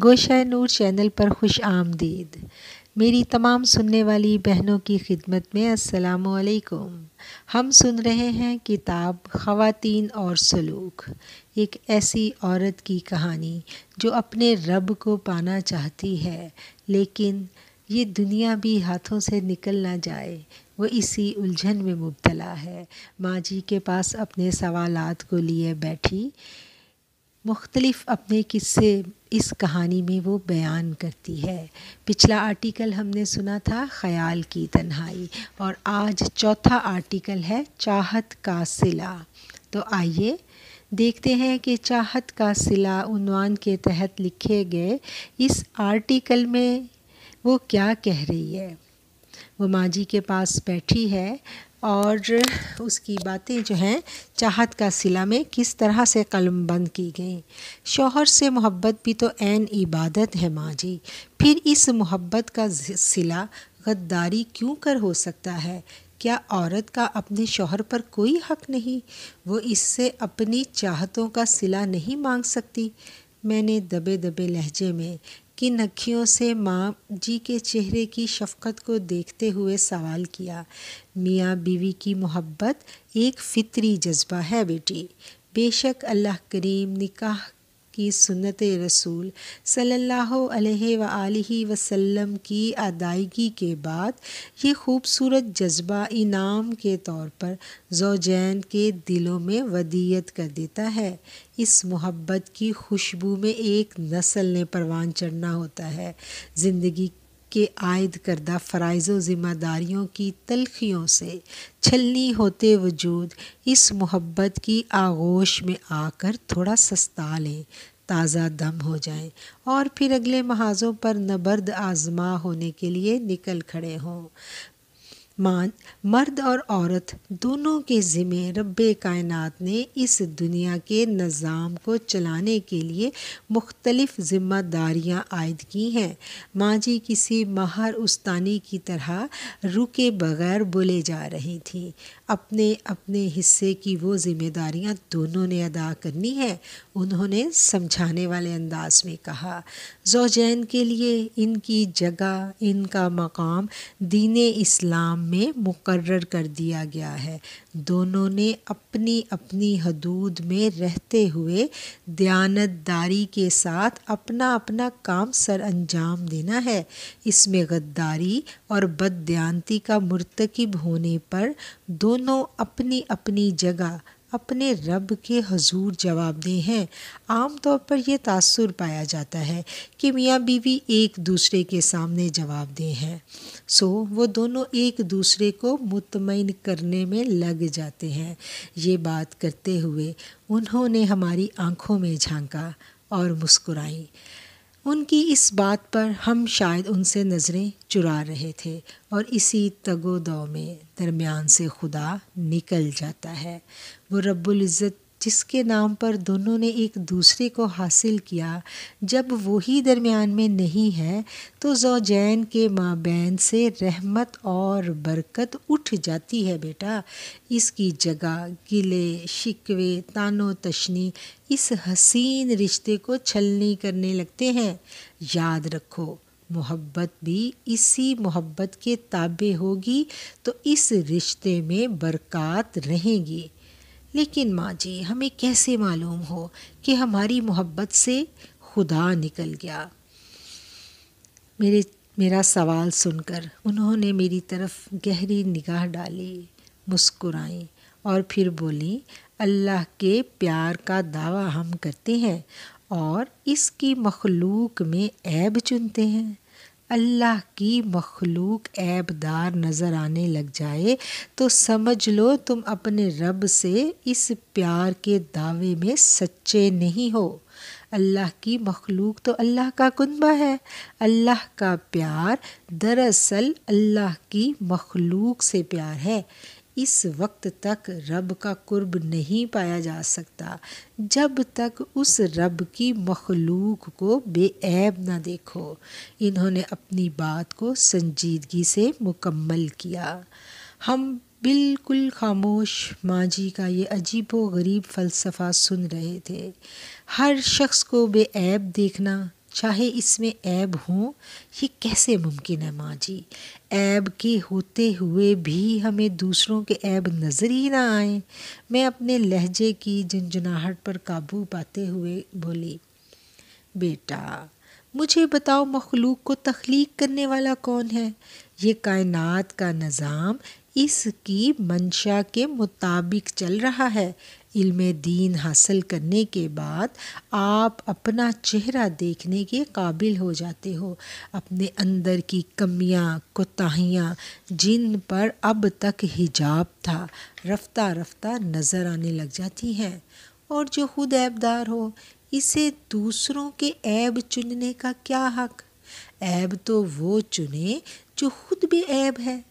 गोशा नूर channel पर खुश आमदीद मेरी तमाम सुनने वाली बहनों की खिदमत में असलकुम हम सुन रहे हैं किताब ख़वातीन और सलूक एक ऐसी औरत की कहानी जो अपने रब को पाना चाहती है लेकिन ये दुनिया भी हाथों से निकल ना जाए वो इसी उलझन में मुबतला है माँ जी के पास अपने सवालात को लिए बैठी मुख्तलिफ़ अपने किस्से इस कहानी में वो बयान करती है पिछला आर्टिकल हमने सुना था ख़्याल की तन्हाई और आज चौथा आर्टिकल है चाहत का सिला तो आइए देखते हैं कि चाहत का सिला उनवान के तहत लिखे गए इस आर्टिकल में वो क्या कह रही है वो माँ जी के पास बैठी है और उसकी बातें जो हैं चाहत का सिला में किस तरह से कलम बंद की गई शोहर से मोहब्बत भी तो एन इबादत है माँ जी फिर इस मोहब्बत का सिला गद्दारी क्यों कर हो सकता है क्या औरत का अपने शोहर पर कोई हक नहीं वो इससे अपनी चाहतों का सिला नहीं मांग सकती मैंने दबे दबे लहजे में की नखियों से माँ जी के चेहरे की शफकत को देखते हुए सवाल किया मियाँ बीवी की मोहब्बत एक फितरी जज्बा है बेटी बेशक अल्लाह करीम निकाह की सुन्नत रसूल सल्ला वसम की अदायगी के बाद ये खूबसूरत जज्बा इनाम के तौर पर जोजैन के दिलों में वदियत कर देता है इस मोहब्बत की खुशबू में एक नस्ल ने परवान चढ़ना होता है ज़िंदगी के आयद करदा फ़राइज़ व ज़िम्मेदारियों की तलखियों से छलनी होते वजूद इस मोहब्बत की आगोश में आकर थोड़ा सस्ता लें ताज़ा दम हो जाएं और फिर अगले महाजों पर नबर्द आजमा होने के लिए निकल खड़े हों मान मर्द और औरत दोनों के ज़िम्मे रब कायनात ने इस दुनिया के निज़ाम को चलाने के लिए मुख्तलिफ़ ज़िम्मेदारियाँ आयद की हैं माजी किसी माहर उस्तानी की तरह रुके बगैर बोले जा रही थी अपने अपने हिस्से की वो जिम्मेदारियां दोनों ने अदा करनी है उन्होंने समझाने वाले अंदाज में कहा जोजैन के लिए इनकी जगह इनका मकाम दीन इस्लाम में मुकर्र कर दिया गया है दोनों ने अपनी अपनी हदूद में रहते हुए दयानतदारी के साथ अपना अपना काम सर अंजाम देना है इसमें गद्दारी और बददयानती का मरतकब होने पर दोनों अपनी अपनी जगह अपने रब के हजूर जवाब दे हैं आमतौर पर यह तासुर पाया जाता है कि मियाँ बीवी एक दूसरे के सामने जवाब दे हैं सो वो दोनों एक दूसरे को मुतमिन करने में लग जाते हैं ये बात करते हुए उन्होंने हमारी आंखों में झांका और मुस्कुराई उनकी इस बात पर हम शायद उनसे नज़रें चुरा रहे थे और इसी तगो दो में दरमियान से खुदा निकल जाता है वो रब्बुल इज़्ज़त जिसके नाम पर दोनों ने एक दूसरे को हासिल किया जब वही दरमियान में नहीं है तो जोजैन के माबैन से रहमत और बरकत उठ जाती है बेटा इसकी जगह गिले शिकवे तानो तशनी इस हसीन रिश्ते को छलनी करने लगते हैं याद रखो मोहब्बत भी इसी मोहब्बत के ताबे होगी तो इस रिश्ते में बरकत रहेगी लेकिन माँ जी हमें कैसे मालूम हो कि हमारी मोहब्बत से खुदा निकल गया मेरे मेरा सवाल सुनकर उन्होंने मेरी तरफ गहरी निगाह डाली मुस्कुराई और फिर बोली अल्लाह के प्यार का दावा हम करते हैं और इसकी मखलूक में ऐब चुनते हैं अल्लाह की मखलूक ऐबदार नज़र आने लग जाए तो समझ लो तुम अपने रब से इस प्यार के दावे में सच्चे नहीं हो अल्लाह की मखलूक तो अल्लाह का कुनबा है अल्लाह का प्यार दरअसल अल्लाह की मखलूक से प्यार है इस वक्त तक रब का कुर्ब नहीं पाया जा सकता जब तक उस रब की मखलूक को बेऐब ना देखो इन्होंने अपनी बात को संजीदगी से मुकम्मल किया हम बिल्कुल खामोश माँ जी का ये अजीब व गरीब फ़लसफ़ा सुन रहे थे हर शख्स को बेऐब देखना चाहे इसमें ऐब हो ये कैसे मुमकिन है माँ जी ऐब के होते हुए भी हमें दूसरों के ऐब नज़र ही ना आए मैं अपने लहजे की झुंझुनाहट पर काबू पाते हुए बोली बेटा मुझे बताओ मखलूक को तख्लीक करने वाला कौन है ये कायनात का निज़ाम इसकी मंशा के मुताबिक चल रहा है इल्म दीन हासिल करने के बाद आप अपना चेहरा देखने के काबिल हो जाते हो अपने अंदर की कमियां कोताहियाँ जिन पर अब तक हिजाब था रफ्ता रफ्ता नज़र आने लग जाती हैं और जो खुद ऐबदार हो इसे दूसरों के ऐब चुनने का क्या हक ऐब तो वो चुने जो खुद भी ऐब है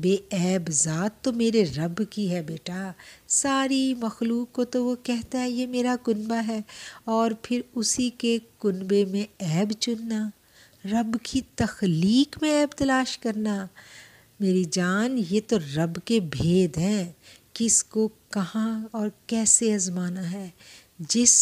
बेऐब ज़ात तो मेरे रब की है बेटा सारी मखलूक को तो वो कहता है ये मेरा कुनबा है और फिर उसी के कुनबे में ऐब चुनना रब की तख्लीक में ऐब तलाश करना मेरी जान ये तो रब के भेद हैं किसको कहाँ और कैसे आजमाना है जिस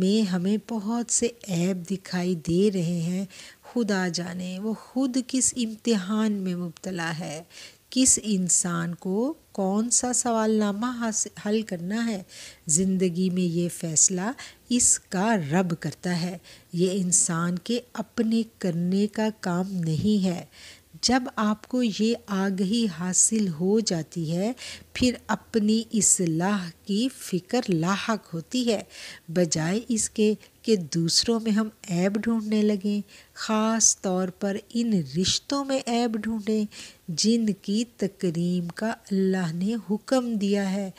में हमें बहुत से ऐब दिखाई दे रहे हैं खुदा जाने वो खुद किस इम्तिहान में मुबतला है किस इंसान को कौन सा सवालनामा हल करना है ज़िंदगी में ये फ़ैसला इसका रब करता है ये इंसान के अपने करने का काम नहीं है जब आपको ये आगही हासिल हो जाती है फिर अपनी इस लाह की फ़िक्र लाक होती है बजाय इसके कि दूसरों में हम ऐब ढूंढने लगें ख़ास तौर पर इन रिश्तों में ऐब ढूंढें जिनकी तकरीम का अल्लाह ने हुक्म दिया है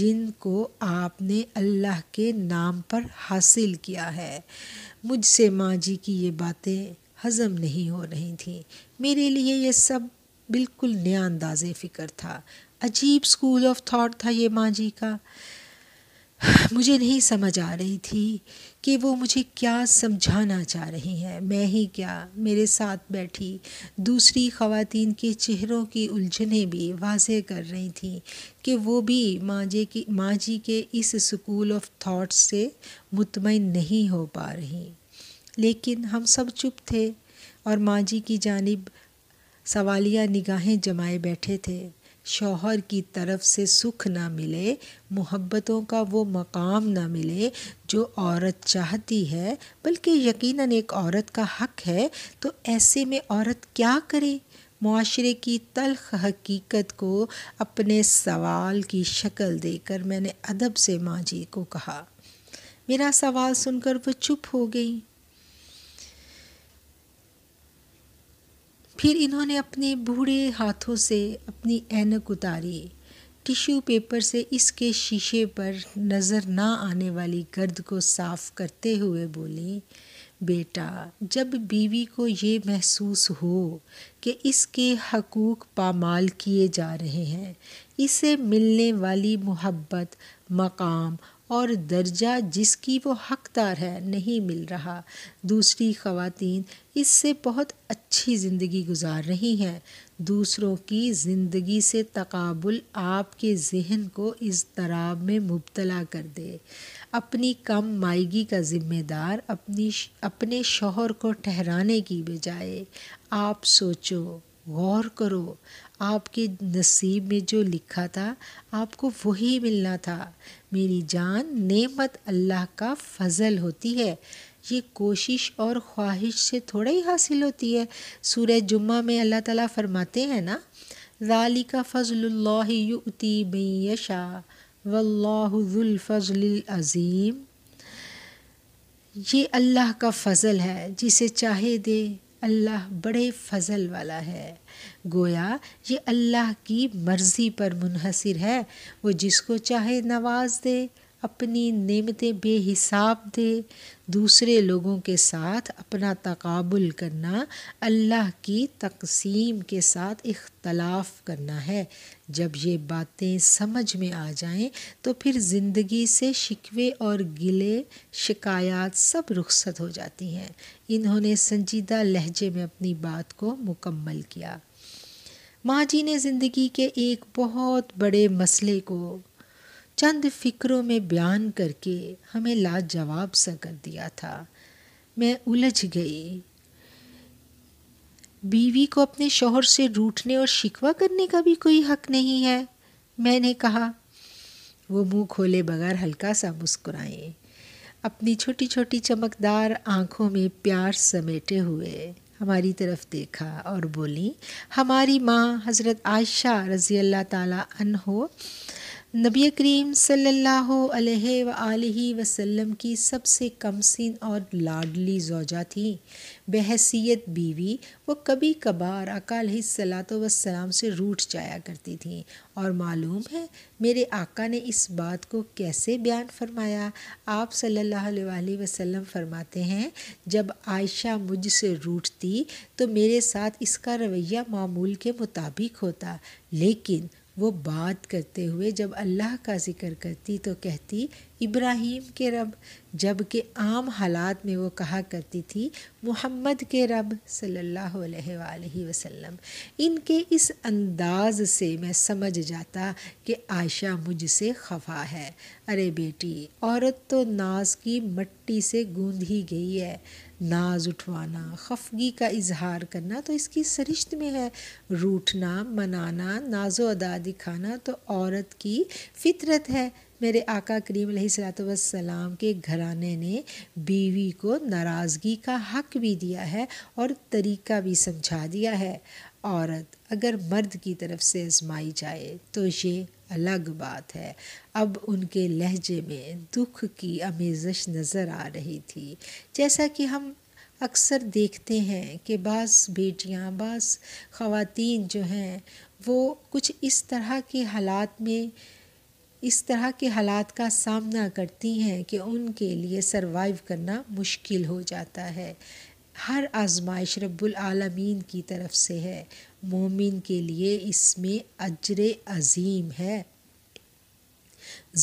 जिनको आपने अल्लाह के नाम पर हासिल किया है मुझसे माँ जी की ये बातें हज़म नहीं हो रही थीं मेरे लिए ये सब बिल्कुल नया अंदाज़ फ़िक्र था अजीब स्कूल ऑफ थाट था ये माँ जी का मुझे नहीं समझ आ रही थी कि वो मुझे क्या समझाना चाह रही हैं मैं ही क्या मेरे साथ बैठी दूसरी खवातीन के चेहरों की उलझने भी वाजे कर रही थी कि वो भी माँ की माँ जी के इस स्कूल ऑफ थाट्स से मुतमिन नहीं हो पा रही लेकिन हम सब चुप थे और माँ जी की जानब सवालिया निगाहें जमाए बैठे थे शौहर की तरफ से सुख ना मिले मोहब्बतों का वो मकाम ना मिले जो औरत चाहती है बल्कि यकीनन एक औरत का हक है तो ऐसे में औरत क्या करे माशरे की तलख हकीकत को अपने सवाल की शक्ल देकर मैंने अदब से माँ जी को कहा मेरा सवाल सुनकर वह चुप हो गई फिर इन्होंने अपने बूढ़े हाथों से अपनी ऐनक उतारी टिश्यू पेपर से इसके शीशे पर नज़र ना आने वाली गर्द को साफ करते हुए बोली बेटा जब बीवी को ये महसूस हो कि इसके हकूक़ पामाल किए जा रहे हैं इसे मिलने वाली मोहब्बत मकाम और दर्जा जिसकी वो हकदार है नहीं मिल रहा दूसरी खवातीन इससे बहुत अच्छी ज़िंदगी गुजार रही हैं दूसरों की ज़िंदगी से तकाबुल आपके जहन को इस तराब में मुबतला कर दे अपनी कम मायगी का ज़िम्मेदार अपनी अपने शोहर को ठहराने की बजाय आप सोचो गौर करो आपके नसीब में जो लिखा था आपको वही मिलना था मेरी जान नेमत अल्लाह का फजल होती है ये कोशिश और ख्वाहिश से थोड़ा ही हासिल होती है सूर्य जुम्मा में अल्लाह ताला फरमाते हैं ना जाली का फ़ज़ल्लाती यशा वल्लाफ़ज़लज़ीम ये अल्लाह का फ़ज़ल है जिसे चाहे दे अल्लाह बड़े फजल वाला है गोया ये अल्लाह की मर्ज़ी पर मुनहसर है वो जिसको चाहे नवाज दे अपनी नियमतें बेहिसाब दे दूसरे लोगों के साथ अपना तकाबुल करना अल्लाह की तकसीम के साथ इख्तलाफ करना है जब ये बातें समझ में आ जाएं तो फिर ज़िंदगी से शिकवे और गिले शिकायत सब रुखसत हो जाती हैं इन्होंने संजीदा लहजे में अपनी बात को मुकम्मल किया माँ जी ने ज़िंदगी के एक बहुत बड़े मसले को चंद फिक्रों में बयान करके हमें लाजवाब सा कर दिया था मैं उलझ गई बीवी को अपने शोहर से रूठने और शिकवा करने का भी कोई हक नहीं है मैंने कहा वो मुंह खोले बगैर हल्का सा मुस्कुराए अपनी छोटी छोटी चमकदार आंखों में प्यार समेटे हुए हमारी तरफ देखा और बोली हमारी माँ हज़रत आयशा रज़ी अल्लाह ताला अन हो नबी करीम सल्लल्लाहु अलैहि सल्ला वसल्लम की सबसे कमसिन और लाडली जोजा थी बहसीत बीवी वो कभी कभार अकाल सलात वसलाम से रूठ जाया करती थी और मालूम है मेरे आका ने इस बात को कैसे बयान फरमाया आप सल्लल्लाहु अलैहि वसल्लम फरमाते हैं जब आयशा मुझसे रूठती तो मेरे साथ इसका रवैया मामूल के मुताबिक होता लेकिन वो बात करते हुए जब अल्लाह का जिक्र करती तो कहती इब्राहीम के रब जबकि आम हालात में वो कहा करती थी मोहम्मद के रब सल्लल्लाहु अलैहि वसल्लम इनके इस अंदाज से मैं समझ जाता कि आयशा मुझसे खफा है अरे बेटी औरत तो नाज की मट्टी से ही गई है नाज उठवाना खफगी का इजहार करना तो इसकी सरिश्त में है रूठना मनाना नाजो अदा दिखाना तो औरत की फितरत है मेरे आका करीम सलाम के घराने ने बीवी को नाराज़गी का हक भी दिया है और तरीका भी समझा दिया है औरत अगर मर्द की तरफ से आजमाई जाए तो ये अलग बात है अब उनके लहजे में दुख की आमेजश नज़र आ रही थी जैसा कि हम अक्सर देखते हैं कि बास बेटियां बास ख़वातीन जो हैं वो कुछ इस तरह के हालात में इस तरह के हालात का सामना करती हैं कि उनके लिए सरवाइव करना मुश्किल हो जाता है हर आजमाइश रबालमीन आलमीन की तरफ से है मोमिन के लिए इसमें अजर अजीम है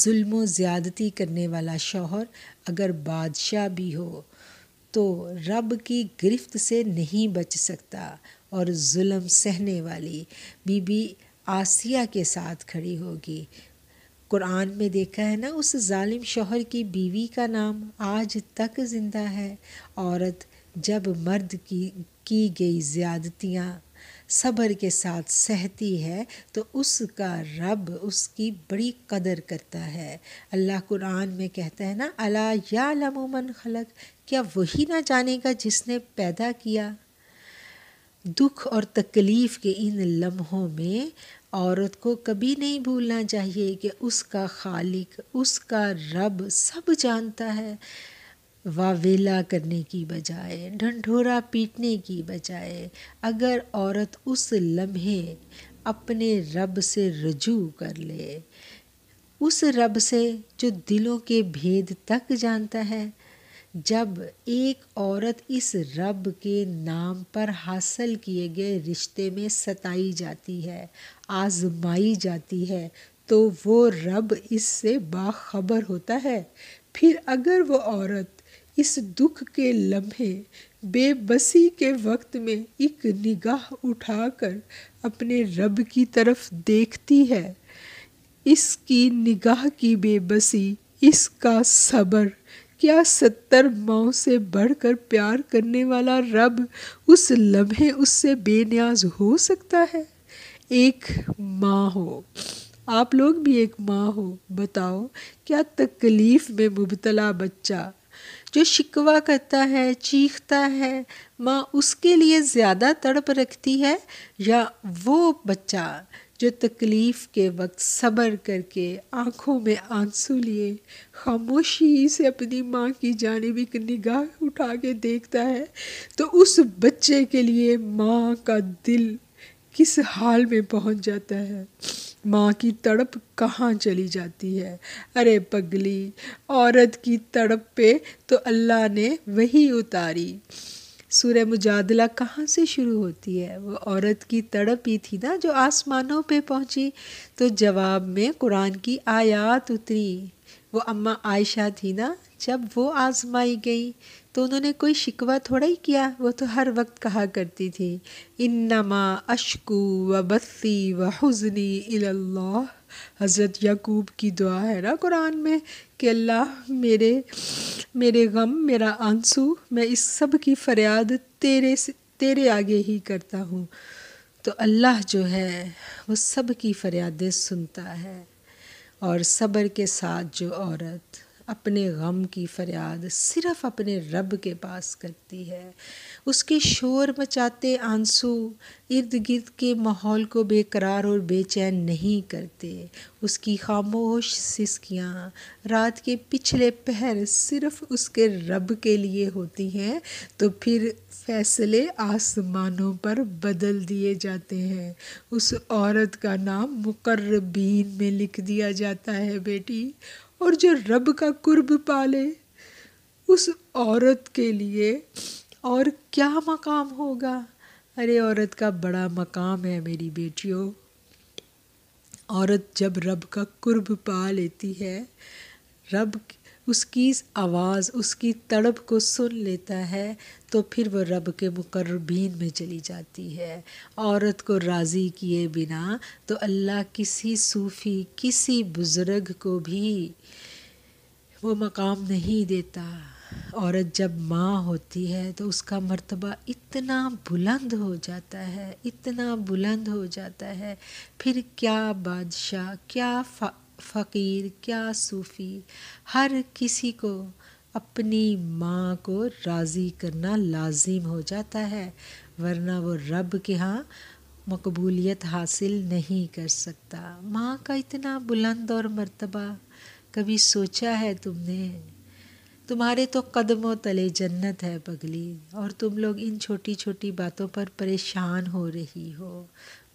जुल्म ज़्यादती करने वाला शौहर अगर बादशाह भी हो तो रब की गिरफ्त से नहीं बच सकता और जुल्म सहने वाली बीबी आसिया के साथ खड़ी होगी कुरान में देखा है ना उस जालिम शोहर की बीवी का नाम आज तक ज़िंदा है औरत जब मर्द की की गई ज़्यादतियाँ सब्र के साथ सहती है तो उसका रब उसकी बड़ी कदर करता है अल्लाह कुरान में कहता है ना अला या लमूमन खलक क्या वही ना जानेगा जिसने पैदा किया दुख और तकलीफ़ के इन लम्हों में औरत को कभी नहीं भूलना चाहिए कि उसका खालिक उसका रब सब जानता है वावेला करने की बजाय ढंढोरा पीटने की बजाय अगर औरत उस लम्हे अपने रब से रजू कर ले उस रब से जो दिलों के भेद तक जानता है जब एक औरत इस रब के नाम पर हासिल किए गए रिश्ते में सताई जाती है आजमाई जाती है तो वो रब इससे बाखबर होता है फिर अगर वो औरत इस दुख के लम्हे बेबसी के वक्त में एक निगाह उठाकर अपने रब की तरफ देखती है इसकी निगाह की बेबसी इसका सब्र क्या सत्तर माओ से बढ़कर प्यार करने वाला रब उस लम्हे उससे बेनियाज हो सकता है एक माँ हो आप लोग भी एक माँ हो बताओ क्या तकलीफ़ में मुबतला बच्चा जो शिकवा करता है चीखता है माँ उसके लिए ज़्यादा तड़प रखती है या वो बच्चा जो तकलीफ़ के वक्त सब्र करके आंखों में आंसू लिए खामोशी से अपनी माँ की जानब एक निगाह उठा के देखता है तो उस बच्चे के लिए माँ का दिल किस हाल में पहुंच जाता है माँ की तड़प कहाँ चली जाती है अरे पगली औरत की तड़प पे तो अल्लाह ने वही उतारी सूर्य मुजादला कहाँ से शुरू होती है वो औरत की तड़प ही थी ना जो आसमानों पे पहुँची तो जवाब में कुरान की आयात उतरी वो अम्मा आयशा थी ना जब वो आजमाई गई तो उन्होंने कोई शिकवा थोड़ा ही किया वो तो हर वक्त कहा करती थी इन्नमा अशकू व बस्सी व हजनी इल्लाह हज़रत याकूब की दुआ है ना कुरान में कि अल्लाह मेरे मेरे गम मेरा आंसू मैं इस सब की फरियाद तेरे से तेरे आगे ही करता हूँ तो अल्लाह जो है वो सब की फरियादें सुनता है और सब्र के साथ जो औरत अपने गम की फरियाद सिर्फ अपने रब के पास करती है उसके शोर मचाते आंसू इर्द गिर्द के माहौल को बेकरार और बेचैन नहीं करते उसकी खामोश सिसकियाँ रात के पिछले पहर सिर्फ उसके रब के लिए होती हैं तो फिर फैसले आसमानों पर बदल दिए जाते हैं उस औरत का नाम मुकर्रबीन में लिख दिया जाता है बेटी और जो रब का कुर्ब पाले उस औरत के लिए और क्या मकाम होगा अरे औरत का बड़ा मकाम है मेरी बेटियों औरत जब रब का कुर्ब पा लेती है रब उसकी आवाज़ उसकी तड़प को सुन लेता है तो फिर वह रब के मुकर्रबीन में चली जाती है औरत को राज़ी किए बिना तो अल्लाह किसी सूफ़ी किसी बुज़ुर्ग को भी वो मकाम नहीं देता औरत जब माँ होती है तो उसका मर्तबा इतना बुलंद हो जाता है इतना बुलंद हो जाता है फिर क्या बादशाह क्या फ़कीर क्या सूफ़ी हर किसी को अपनी माँ को राज़ी करना लाजिम हो जाता है वरना वो रब के यहाँ मकबूलियत हासिल नहीं कर सकता माँ का इतना बुलंद और मर्तबा कभी सोचा है तुमने तुम्हारे तो कदमों तले जन्नत है पगली और तुम लोग इन छोटी छोटी बातों पर परेशान हो रही हो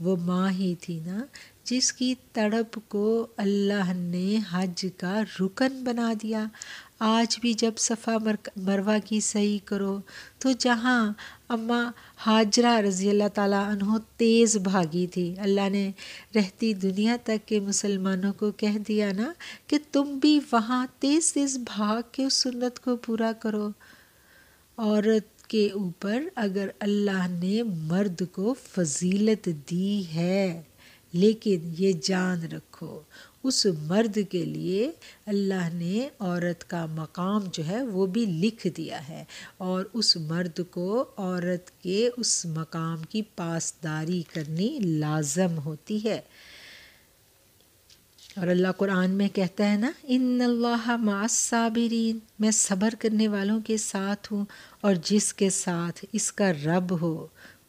वो माँ ही थी ना जिसकी तड़प को अल्लाह ने हज का रुकन बना दिया आज भी जब सफ़ा मर मरवा की सही करो तो जहाँ अम्मा हाजरा रज़ी अल्लाह तहों तेज़ भागी थी अल्लाह ने रहती दुनिया तक के मुसलमानों को कह दिया ना कि तुम भी वहाँ तेज़ तेज़ भाग के उस सुन्नत को पूरा करो औरत के ऊपर अगर अल्लाह ने मर्द को फजीलत दी है लेकिन ये जान रखो उस मर्द के लिए अल्लाह ने औरत का मकाम जो है वो भी लिख दिया है और उस मर्द को औरत के उस मकाम की पासदारी करनी लाजम होती है और अल्लाह कुरान में कहता है ना इन अल्लाह मासाबरीन मैं सब्र करने वालों के साथ हूँ और जिसके साथ इसका रब हो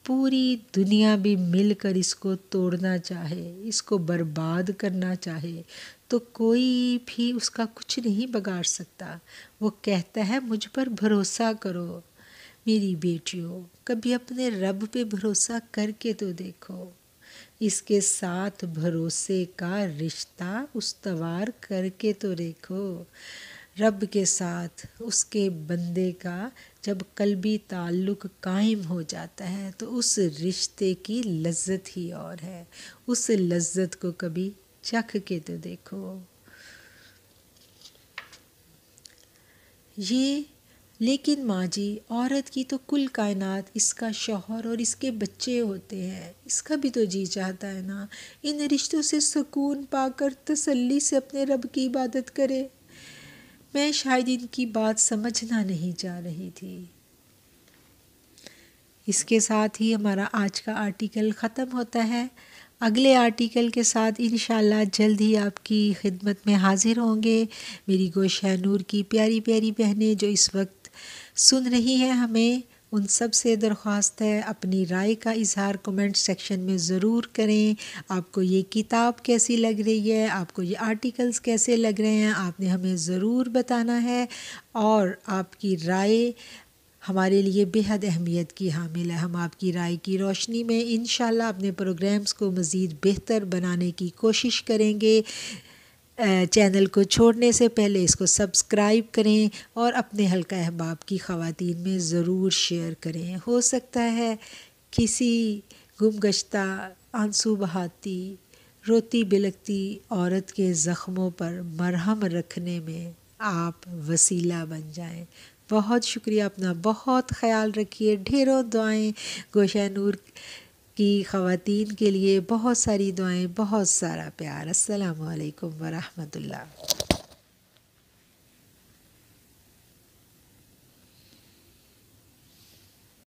पूरी दुनिया भी मिलकर इसको तोड़ना चाहे इसको बर्बाद करना चाहे तो कोई भी उसका कुछ नहीं बगाड़ सकता वो कहता है मुझ पर भरोसा करो मेरी बेटियों कभी अपने रब पे भरोसा करके तो देखो इसके साथ भरोसे का रिश्ता उस्तवार करके तो देखो रब के साथ उसके बंदे का जब कलबी ताल्लुक़ कायम हो जाता है तो उस रिश्ते की लज्जत ही और है उस लज्जत को कभी चख के तो देखो ये लेकिन माँ जी औरत की तो कुल कायनात इसका शौहर और इसके बच्चे होते हैं इसका भी तो जी चाहता है ना इन रिश्तों से सुकून पाकर तसल्ली से अपने रब की इबादत करे मैं शायद इनकी बात समझना नहीं जा रही थी इसके साथ ही हमारा आज का आर्टिकल ख़त्म होता है अगले आर्टिकल के साथ इन जल्द ही आपकी खिदमत में हाजिर होंगे मेरी गोशा नूर की प्यारी प्यारी बहनें जो इस वक्त सुन रही हैं हमें उन सब से दरख्वास्त है अपनी राय का इजहार कमेंट सेक्शन में ज़रूर करें आपको ये किताब कैसी लग रही है आपको ये आर्टिकल्स कैसे लग रहे हैं आपने हमें ज़रूर बताना है और आपकी राय हमारे लिए बेहद अहमियत की हामिल है हम आपकी राय की रोशनी में इन अपने प्रोग्राम्स को मज़ीद बेहतर बनाने की कोशिश करेंगे चैनल को छोड़ने से पहले इसको सब्सक्राइब करें और अपने हल्का अहबाब की ख़वातीन में ज़रूर शेयर करें हो सकता है किसी गुमगश्ता आंसू बहाती रोती बिलकती औरत के ज़ख्मों पर मरहम रखने में आप वसीला बन जाएं बहुत शुक्रिया अपना बहुत ख्याल रखिए ढेरों दुआएं गोशा नूर कि ख़वान के लिए बहुत सारी दुआएं बहुत सारा प्यार अस्सलाम वालेकुम वरहमतुल्लाह